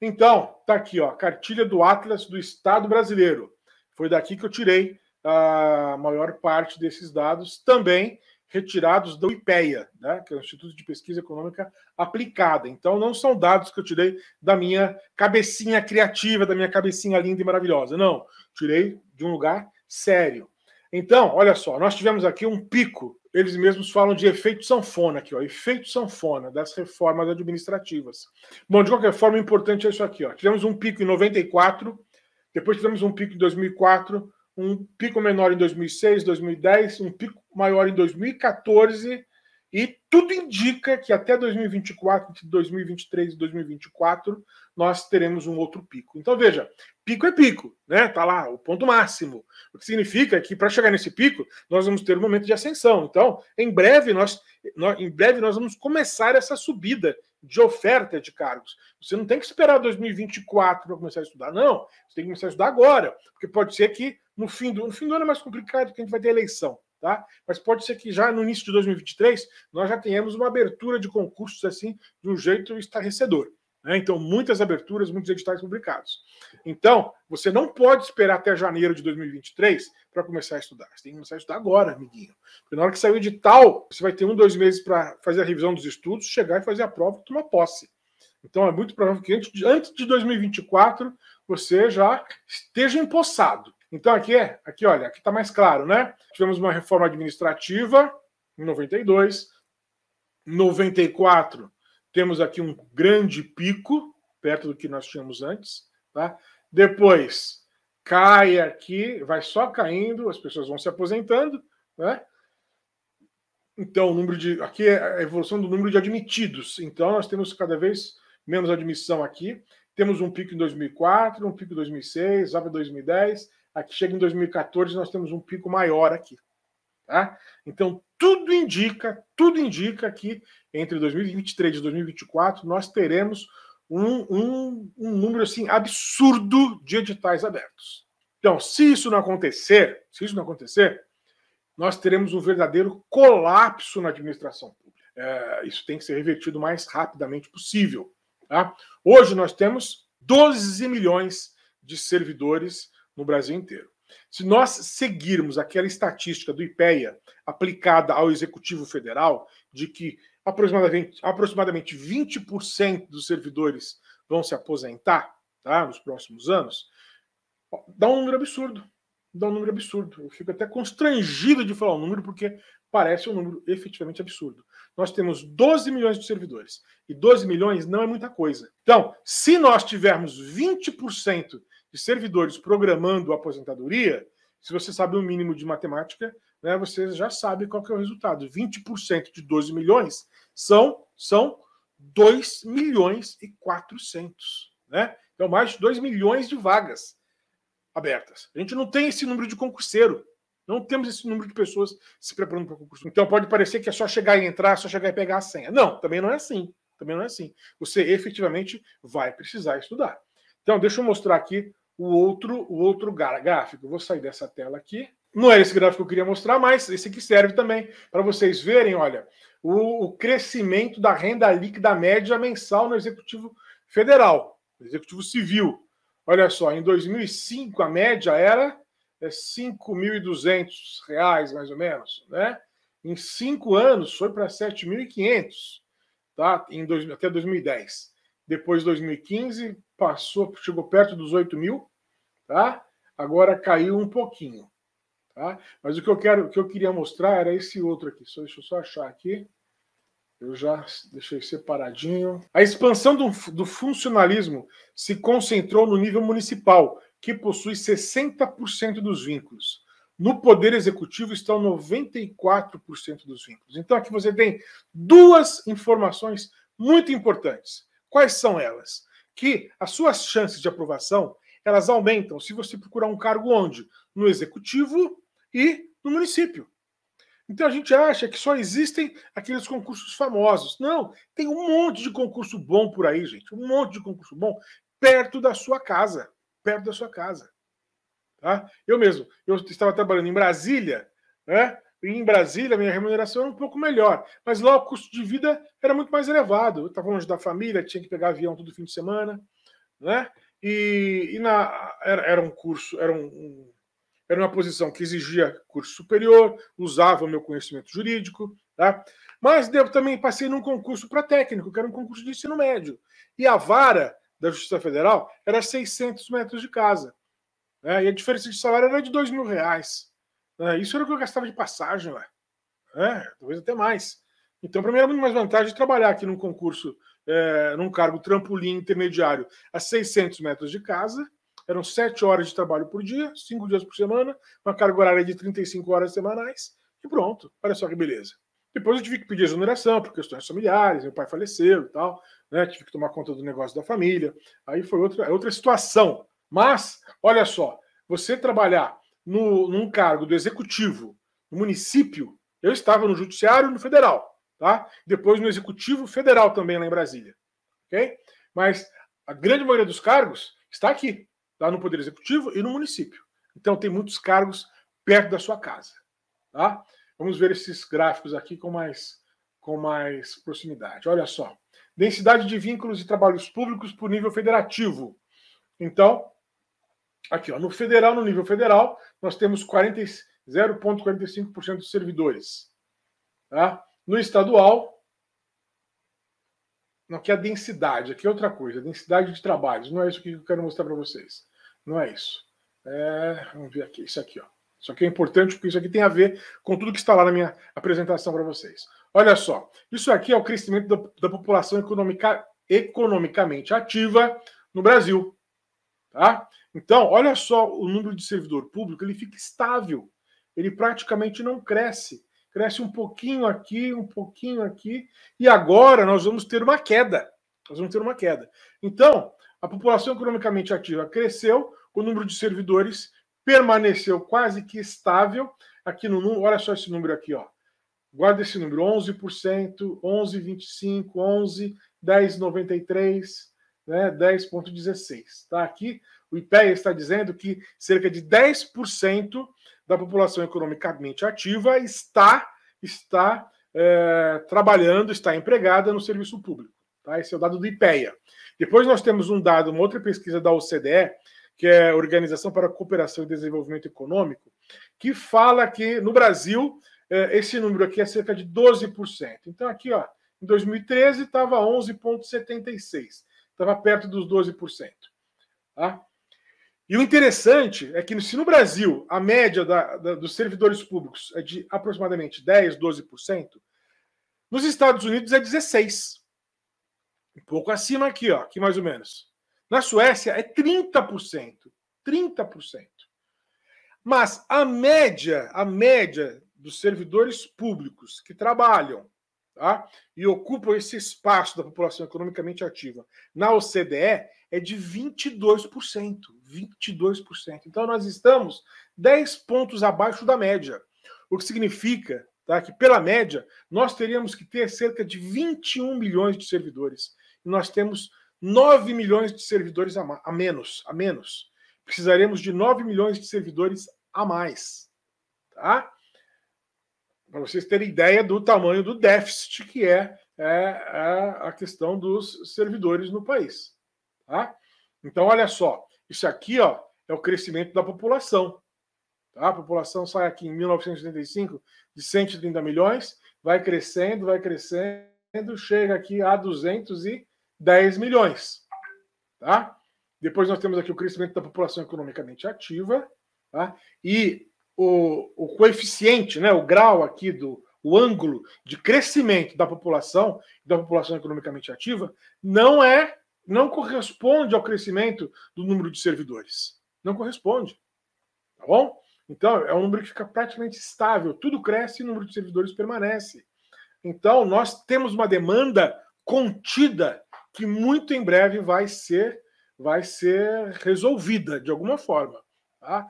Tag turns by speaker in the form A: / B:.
A: Então, tá aqui, ó, cartilha do Atlas do Estado Brasileiro. Foi daqui que eu tirei a maior parte desses dados, também retirados da IPEA, né, que é o Instituto de Pesquisa Econômica Aplicada. Então, não são dados que eu tirei da minha cabecinha criativa, da minha cabecinha linda e maravilhosa. Não, tirei de um lugar sério. Então, olha só, nós tivemos aqui um pico eles mesmos falam de efeito sanfona aqui, ó, efeito sanfona das reformas administrativas. Bom, de qualquer forma, o importante é isso aqui, ó. Tivemos um pico em 94, depois tivemos um pico em 2004, um pico menor em 2006, 2010, um pico maior em 2014 e tudo indica que até 2024, entre 2023 e 2024, nós teremos um outro pico. Então veja, pico é pico, né? Tá lá o ponto máximo. O que significa que para chegar nesse pico, nós vamos ter um momento de ascensão. Então, em breve nós, nós em breve nós vamos começar essa subida de oferta de cargos. Você não tem que esperar 2024 para começar a estudar, não. Você tem que começar a estudar agora, porque pode ser que no fim do, no fim do ano é mais complicado, que a gente vai ter eleição tá? Mas pode ser que já no início de 2023 nós já tenhamos uma abertura de concursos assim de um jeito estarrecedor. Né? Então, muitas aberturas, muitos editais publicados. Então, você não pode esperar até janeiro de 2023 para começar a estudar. Você tem que começar a estudar agora, amiguinho. Porque na hora que sair o edital, você vai ter um, dois meses para fazer a revisão dos estudos, chegar e fazer a prova e tomar posse. Então, é muito provável que antes de, antes de 2024 você já esteja empossado. Então aqui é, aqui olha, aqui está mais claro, né? Tivemos uma reforma administrativa em 92, 94 temos aqui um grande pico perto do que nós tínhamos antes, tá? Depois cai aqui, vai só caindo, as pessoas vão se aposentando, né? Então, o número de aqui é a evolução do número de admitidos. Então, nós temos cada vez menos admissão aqui. Temos um pico em 2004, um pico em 2006, já 2010, aqui chega em 2014, nós temos um pico maior aqui. Tá? Então, tudo indica, tudo indica que entre 2023 e 2024 nós teremos um, um, um número assim absurdo de editais abertos. Então, se isso não acontecer, se isso não acontecer, nós teremos um verdadeiro colapso na administração pública. É, isso tem que ser revertido o mais rapidamente possível. Tá? Hoje nós temos 12 milhões de servidores no Brasil inteiro. Se nós seguirmos aquela estatística do IPEA aplicada ao Executivo Federal, de que aproximadamente, aproximadamente 20% dos servidores vão se aposentar tá, nos próximos anos, dá um número absurdo. Dá um número absurdo. Eu fico até constrangido de falar o um número, porque parece um número efetivamente absurdo. Nós temos 12 milhões de servidores, e 12 milhões não é muita coisa. Então, se nós tivermos 20% de servidores programando a aposentadoria, se você sabe o um mínimo de matemática, né, você já sabe qual é o resultado. 20% de 12 milhões são, são 2 milhões e 400. Né? Então, mais de 2 milhões de vagas abertas. A gente não tem esse número de concurseiro. Não temos esse número de pessoas se preparando para o concurso. Então, pode parecer que é só chegar e entrar, só chegar e pegar a senha. Não, também não é assim. Também não é assim. Você efetivamente vai precisar estudar. Então, deixa eu mostrar aqui o outro, o outro gráfico. vou sair dessa tela aqui. Não é esse gráfico que eu queria mostrar, mas esse aqui serve também para vocês verem, olha, o, o, crescimento da renda líquida média mensal no Executivo Federal, no Executivo Civil. Olha só, em 2005 a média era é, 5.200 reais, mais ou menos, né? Em cinco anos foi para 7.500, tá? Em dois, até 2010. Depois 2015 passou, chegou perto dos 8 mil, tá? Agora caiu um pouquinho, tá? Mas o que eu quero, o que eu queria mostrar era esse outro aqui. Só deixa eu só achar aqui. Eu já deixei separadinho. A expansão do, do funcionalismo se concentrou no nível municipal, que possui 60% dos vínculos. No Poder Executivo estão 94% dos vínculos. Então aqui você tem duas informações muito importantes. Quais são elas? que as suas chances de aprovação elas aumentam se você procurar um cargo onde? No executivo e no município. Então a gente acha que só existem aqueles concursos famosos. Não, tem um monte de concurso bom por aí, gente. Um monte de concurso bom perto da sua casa. Perto da sua casa. Tá? Eu mesmo, eu estava trabalhando em Brasília, né? em Brasília, minha remuneração era um pouco melhor, mas lá o custo de vida era muito mais elevado. Eu estava longe da família, tinha que pegar avião todo fim de semana, né? E, e na, era, era, um curso, era, um, era uma posição que exigia curso superior, usava o meu conhecimento jurídico, tá? Mas eu também passei num concurso para técnico, que era um concurso de ensino médio. E a vara da Justiça Federal era 600 metros de casa. Né? E a diferença de salário era de 2 mil reais. É, isso era o que eu gastava de passagem lá. É, talvez até mais. Então, para mim era muito mais vantagem trabalhar aqui num concurso, é, num cargo trampolim intermediário, a 600 metros de casa. Eram 7 horas de trabalho por dia, 5 dias por semana, uma carga horária de 35 horas semanais, e pronto. Olha só que beleza. Depois eu tive que pedir exoneração por questões familiares, meu pai faleceu e tal, né? tive que tomar conta do negócio da família. Aí foi outra, é outra situação. Mas, olha só, você trabalhar no, num cargo do executivo no município, eu estava no judiciário no federal, tá? Depois no executivo federal também lá em Brasília, ok? Mas a grande maioria dos cargos está aqui, lá no poder executivo e no município. Então tem muitos cargos perto da sua casa, tá? Vamos ver esses gráficos aqui com mais com mais proximidade. Olha só, densidade de vínculos e trabalhos públicos por nível federativo. Então, Aqui, ó, no federal, no nível federal, nós temos 0,45% dos servidores. Tá? No estadual, não, aqui é a densidade, aqui é outra coisa, a densidade de trabalhos. Não é isso que eu quero mostrar para vocês. Não é isso. É, vamos ver aqui, isso aqui, ó. Isso aqui é importante porque isso aqui tem a ver com tudo que está lá na minha apresentação para vocês. Olha só, isso aqui é o crescimento da, da população economica, economicamente ativa no Brasil. Tá? Então, olha só o número de servidor público, ele fica estável, ele praticamente não cresce. Cresce um pouquinho aqui, um pouquinho aqui, e agora nós vamos ter uma queda. Nós vamos ter uma queda. Então, a população economicamente ativa cresceu, o número de servidores permaneceu quase que estável. Aqui no olha só esse número aqui, ó. Guarda esse número: 11%, 11,25%, 11, 10,93%, né, 10,16%. Tá aqui o IPEA está dizendo que cerca de 10% da população economicamente ativa está, está é, trabalhando, está empregada no serviço público. Tá? Esse é o dado do IPEA. Depois nós temos um dado, uma outra pesquisa da OCDE, que é a Organização para a Cooperação e Desenvolvimento Econômico, que fala que no Brasil é, esse número aqui é cerca de 12%. Então aqui, ó, em 2013 estava 11,76%, estava perto dos 12%. Tá? E o interessante é que, se no Brasil a média da, da, dos servidores públicos é de aproximadamente 10%, 12%, nos Estados Unidos é 16%. Um pouco acima aqui, ó, aqui mais ou menos. Na Suécia é 30%. 30%. Mas a média, a média dos servidores públicos que trabalham tá, e ocupam esse espaço da população economicamente ativa na OCDE é de 22%. 22%. Então nós estamos 10 pontos abaixo da média, o que significa tá, que, pela média, nós teríamos que ter cerca de 21 milhões de servidores. E nós temos 9 milhões de servidores a, a menos, a menos. Precisaremos de 9 milhões de servidores a mais. Tá? Para vocês terem ideia do tamanho do déficit que é, é, é a questão dos servidores no país. Tá? Então, olha só, isso aqui ó, é o crescimento da população. Tá? A população sai aqui em 1985 de 130 milhões, vai crescendo, vai crescendo, chega aqui a 210 milhões. Tá? Depois nós temos aqui o crescimento da população economicamente ativa tá? e o, o coeficiente, né, o grau aqui do o ângulo de crescimento da população, da população economicamente ativa, não é não corresponde ao crescimento do número de servidores. Não corresponde. Tá bom? Então, é um número que fica praticamente estável. Tudo cresce e o número de servidores permanece. Então, nós temos uma demanda contida que muito em breve vai ser vai ser resolvida de alguma forma. Tá?